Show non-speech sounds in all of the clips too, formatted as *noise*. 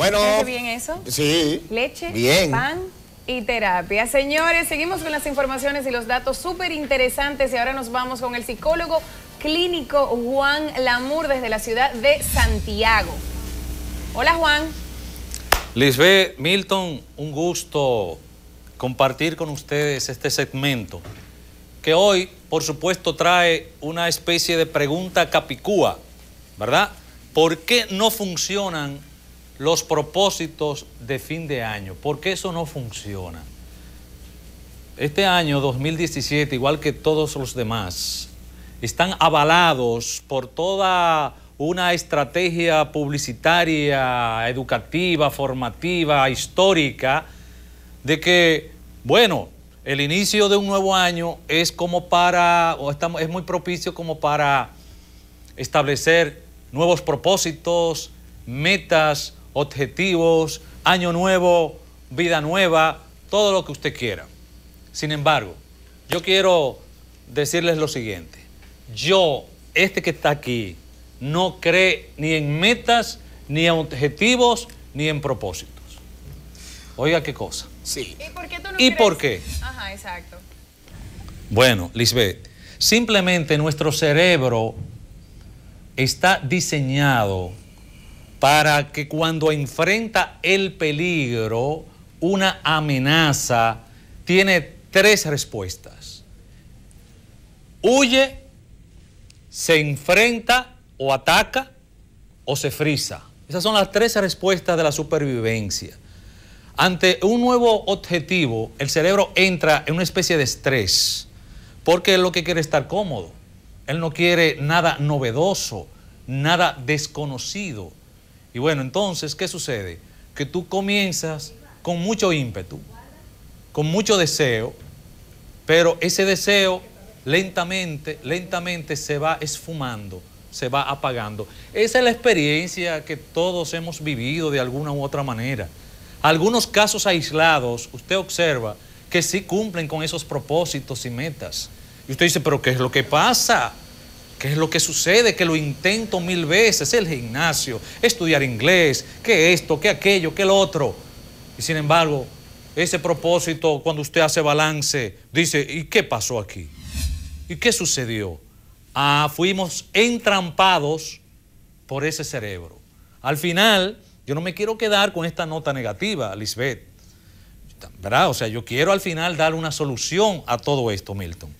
Bueno. bien eso? Sí. Leche, pan y terapia. Señores, seguimos con las informaciones y los datos súper interesantes y ahora nos vamos con el psicólogo clínico Juan Lamur desde la ciudad de Santiago. Hola Juan. Lisbeth, Milton, un gusto compartir con ustedes este segmento que hoy, por supuesto, trae una especie de pregunta capicúa, ¿verdad? ¿Por qué no funcionan los propósitos de fin de año, porque eso no funciona. Este año 2017, igual que todos los demás, están avalados por toda una estrategia publicitaria, educativa, formativa, histórica, de que, bueno, el inicio de un nuevo año es como para, o es muy propicio como para establecer nuevos propósitos, metas, objetivos, año nuevo, vida nueva, todo lo que usted quiera. Sin embargo, yo quiero decirles lo siguiente. Yo, este que está aquí, no cree ni en metas, ni en objetivos, ni en propósitos. Oiga qué cosa. Sí. ¿Y por qué tú no Ajá, exacto. Bueno, Lisbeth, simplemente nuestro cerebro está diseñado para que cuando enfrenta el peligro, una amenaza, tiene tres respuestas. Huye, se enfrenta o ataca o se frisa. Esas son las tres respuestas de la supervivencia. Ante un nuevo objetivo, el cerebro entra en una especie de estrés, porque es lo que quiere estar cómodo. Él no quiere nada novedoso, nada desconocido. Y bueno, entonces, ¿qué sucede? Que tú comienzas con mucho ímpetu, con mucho deseo, pero ese deseo lentamente, lentamente se va esfumando, se va apagando. Esa es la experiencia que todos hemos vivido de alguna u otra manera. Algunos casos aislados, usted observa que sí cumplen con esos propósitos y metas. Y usted dice, pero ¿qué es lo que pasa? ¿Qué es lo que sucede? Que lo intento mil veces, el gimnasio, estudiar inglés, que esto, que aquello, que lo otro. Y sin embargo, ese propósito, cuando usted hace balance, dice, ¿y qué pasó aquí? ¿Y qué sucedió? Ah, fuimos entrampados por ese cerebro. Al final, yo no me quiero quedar con esta nota negativa, Lisbeth. ¿Verdad? O sea, yo quiero al final dar una solución a todo esto, Milton.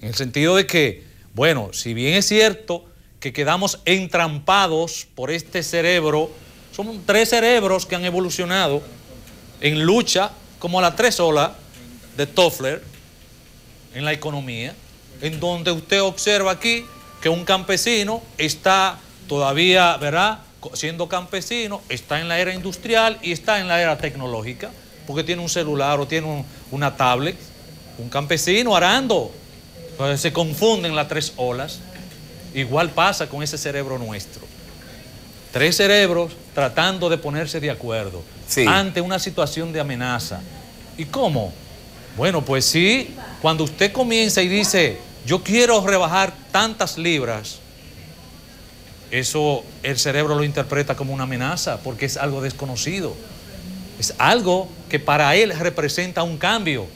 En el sentido de que bueno, si bien es cierto que quedamos entrampados por este cerebro, son tres cerebros que han evolucionado en lucha como la tres olas de Toffler en la economía, en donde usted observa aquí que un campesino está todavía, ¿verdad? Siendo campesino, está en la era industrial y está en la era tecnológica, porque tiene un celular o tiene una tablet. Un campesino arando, entonces se confunden las tres olas. Igual pasa con ese cerebro nuestro. Tres cerebros tratando de ponerse de acuerdo ante una situación de amenaza. ¿Y cómo? Bueno, pues sí, cuando usted comienza y dice, yo quiero rebajar tantas libras, eso el cerebro lo interpreta como una amenaza porque es algo desconocido. Es algo que para él representa un cambio.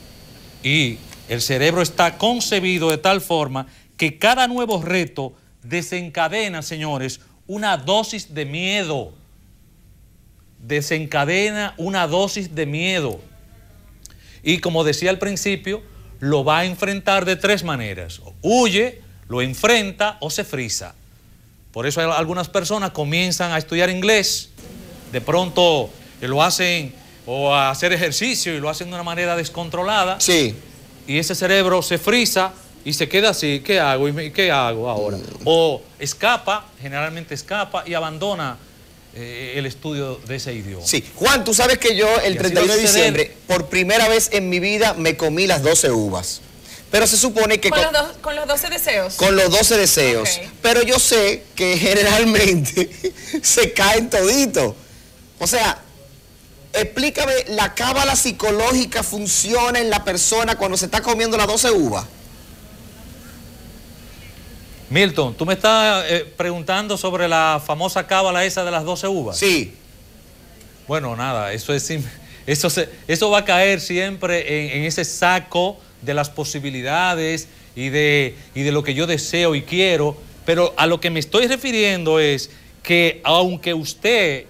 Y el cerebro está concebido de tal forma que cada nuevo reto desencadena, señores, una dosis de miedo. Desencadena una dosis de miedo. Y como decía al principio, lo va a enfrentar de tres maneras. huye, lo enfrenta o se frisa. Por eso algunas personas comienzan a estudiar inglés, de pronto eh, lo hacen o a hacer ejercicio y lo hacen de una manera descontrolada. Sí y ese cerebro se frisa y se queda así, ¿qué hago? ¿Y qué hago ahora? O escapa, generalmente escapa y abandona eh, el estudio de ese idioma. Sí, Juan, tú sabes que yo el 31 de diciembre, por primera vez en mi vida, me comí las 12 uvas. Pero se supone que... ¿Con, los, 12 deseos? Con los 12 deseos. Pero yo sé que *laughs* generalmente se caen toditos. O sea, explícame, ¿la cábala psicológica funciona en la persona cuando se está comiendo las 12 uvas? Milton, tú me estás eh, preguntando sobre la famosa cábala esa de las 12 uvas. Sí. Bueno, nada, eso es eso, eso va a caer siempre en, ese saco de las posibilidades y de, y de lo que yo deseo y quiero, pero a lo que me estoy refiriendo es que aunque usted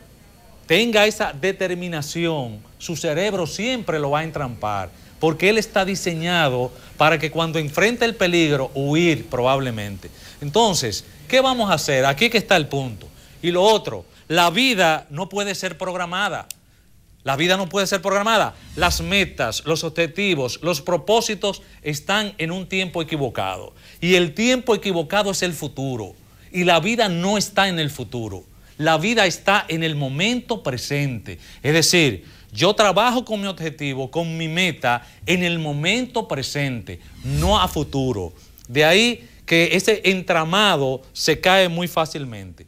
tenga esa determinación, su cerebro siempre lo va a entrampar, porque él está diseñado para que cuando enfrente el peligro, huir probablemente. Entonces, ¿qué vamos a hacer? Aquí que está el punto. Y lo otro, la vida no puede ser programada. La vida no puede ser programada. Las metas, los objetivos, los propósitos están en un tiempo equivocado. Y el tiempo equivocado es el futuro. Y la vida no está en el futuro. La vida está en el momento presente. Es decir, yo trabajo con mi objetivo, con mi meta, en el momento presente, no a futuro. De ahí que ese entramado se cae muy fácilmente.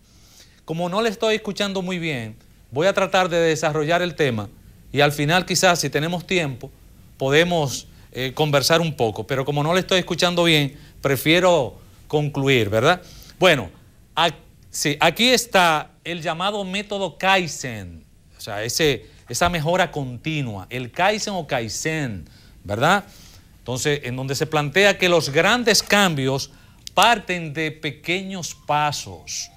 Como no le estoy escuchando muy bien, voy a tratar de desarrollar el tema y al final quizás si tenemos tiempo podemos eh, conversar un poco, pero como no le estoy escuchando bien, prefiero concluir, ¿verdad? Bueno, Sí, aquí está el llamado método Kaizen, o sea, ese, esa mejora continua, el Kaizen o Kaizen, ¿verdad? Entonces, en donde se plantea que los grandes cambios parten de pequeños pasos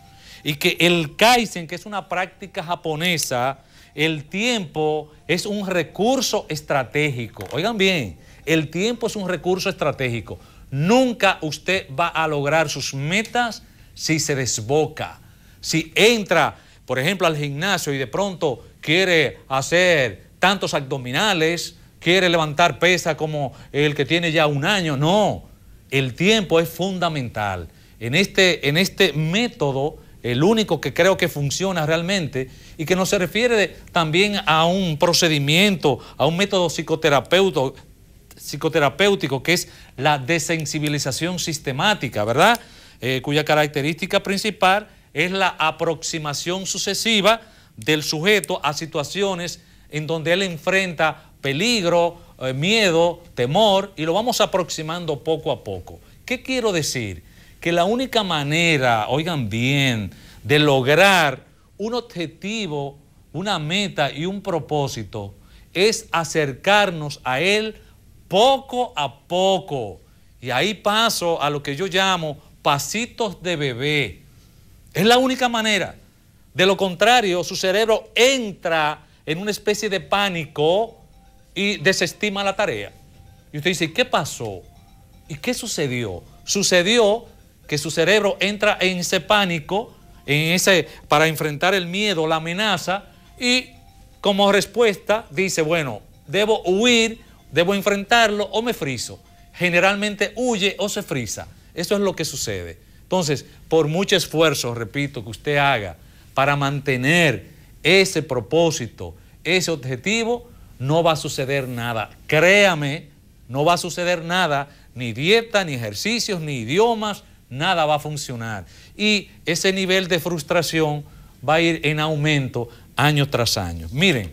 y que el Kaizen, que es una práctica japonesa, el tiempo es un recurso estratégico. Oigan bien, el tiempo es un recurso estratégico. Nunca usted va a lograr sus metas si se desboca, si entra, por ejemplo, al gimnasio y de pronto quiere hacer tantos abdominales, quiere levantar pesa como el que tiene ya un año. No, el tiempo es fundamental. En este, en este método, el único que creo que funciona realmente y que no se refiere también a un procedimiento, a un método psicoterapéutico que es la desensibilización sistemática, ¿verdad? Eh, cuya característica principal es la aproximación sucesiva del sujeto a situaciones en donde él enfrenta peligro, eh, miedo, temor, y lo vamos aproximando poco a poco. ¿Qué quiero decir? Que la única manera, oigan bien, de lograr un objetivo, una meta y un propósito es acercarnos a él poco a poco. Y ahí paso a lo que yo llamo pasitos de bebé. Es la única manera. De lo contrario, su cerebro entra en una especie de pánico y desestima la tarea. Y usted dice, ¿qué pasó? ¿Y qué sucedió? Sucedió que su cerebro entra en ese pánico, en ese para enfrentar el miedo, la amenaza y como respuesta dice, bueno, debo huir, debo enfrentarlo o me friso. Generalmente huye o se frisa. Eso es lo que sucede. Entonces, por mucho esfuerzo, repito, que usted haga para mantener ese propósito, ese objetivo, no va a suceder nada. Créame, no va a suceder nada, ni dieta, ni ejercicios, ni idiomas, nada va a funcionar. Y ese nivel de frustración va a ir en aumento año tras año. Miren,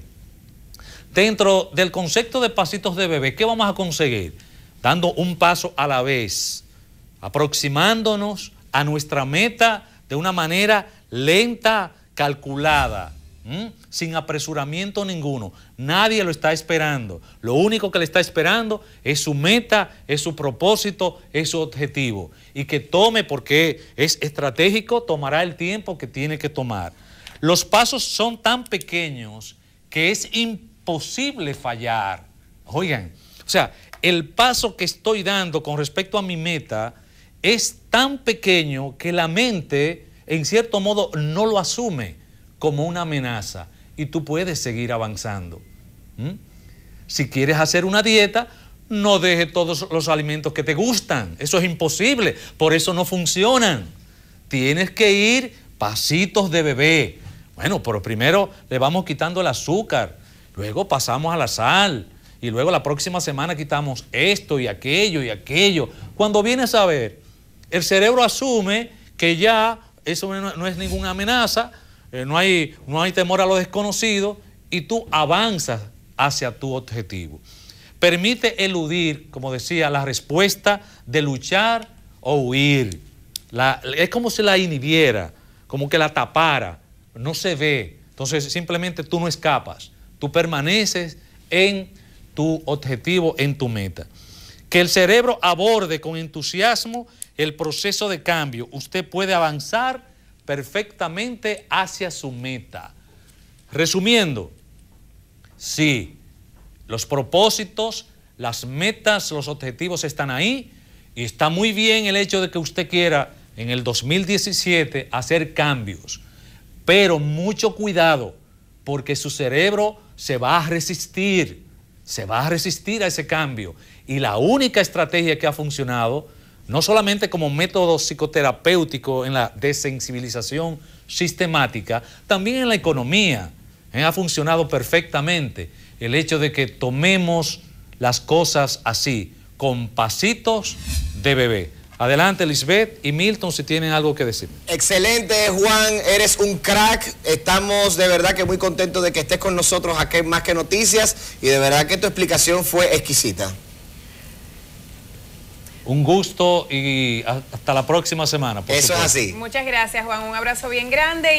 dentro del concepto de pasitos de bebé, ¿qué vamos a conseguir? Dando un paso a la vez aproximándonos a nuestra meta de una manera lenta, calculada, sin apresuramiento ninguno. Nadie lo está esperando. Lo único que le está esperando es su meta, es su propósito, es su objetivo. Y que tome, porque es estratégico, tomará el tiempo que tiene que tomar. Los pasos son tan pequeños que es imposible fallar. Oigan, o sea, el paso que estoy dando con respecto a mi meta, es tan pequeño que la mente, en cierto modo, no lo asume como una amenaza y tú puedes seguir avanzando. ¿Mm? Si quieres hacer una dieta, no deje todos los alimentos que te gustan. Eso es imposible, por eso no funcionan. Tienes que ir pasitos de bebé. Bueno, pero primero le vamos quitando el azúcar, luego pasamos a la sal y luego la próxima semana quitamos esto y aquello y aquello. Cuando vienes a ver, el cerebro asume que ya eso no, es ninguna amenaza, eh, no, hay, no hay temor a lo desconocido y tú avanzas hacia tu objetivo. Permite eludir, como decía, la respuesta de luchar o huir. es como si la inhibiera, como que la tapara, no se ve. Entonces simplemente tú no escapas, tú permaneces en tu objetivo, en tu meta. Que el cerebro aborde con entusiasmo el proceso de cambio, usted puede avanzar perfectamente hacia su meta. Resumiendo, sí, los propósitos, las metas, los objetivos están ahí y está muy bien el hecho de que usted quiera en el 2017 hacer cambios, pero mucho cuidado porque su cerebro se va a resistir, se va a resistir a ese cambio y la única estrategia que ha funcionado no solamente como método psicoterapéutico en la desensibilización sistemática, también en la economía. ¿eh? Ha funcionado perfectamente el hecho de que tomemos las cosas así, con pasitos de bebé. Adelante, Lisbeth y Milton, si tienen algo que decir. Excelente, Juan, eres un crack. Estamos de verdad que muy contentos de que estés con nosotros aquí en Más que Noticias y de verdad que tu explicación fue exquisita. Un gusto y hasta la próxima semana. Eso es así. Muchas gracias, Juan. Un abrazo bien grande. Y